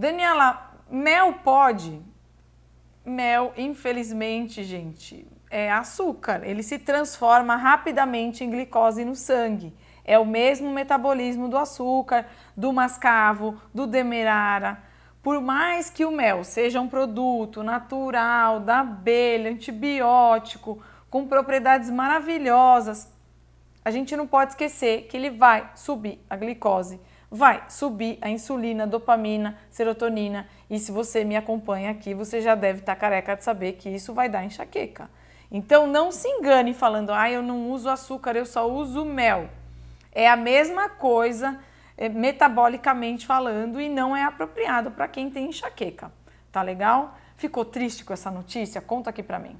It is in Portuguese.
Daniela, mel pode? Mel, infelizmente, gente, é açúcar. Ele se transforma rapidamente em glicose no sangue. É o mesmo metabolismo do açúcar, do mascavo, do demerara. Por mais que o mel seja um produto natural da abelha, antibiótico, com propriedades maravilhosas, a gente não pode esquecer que ele vai subir a glicose vai subir a insulina, dopamina, serotonina. E se você me acompanha aqui, você já deve estar tá careca de saber que isso vai dar enxaqueca. Então não se engane falando, ah, eu não uso açúcar, eu só uso mel. É a mesma coisa é, metabolicamente falando e não é apropriado para quem tem enxaqueca. Tá legal? Ficou triste com essa notícia? Conta aqui para mim.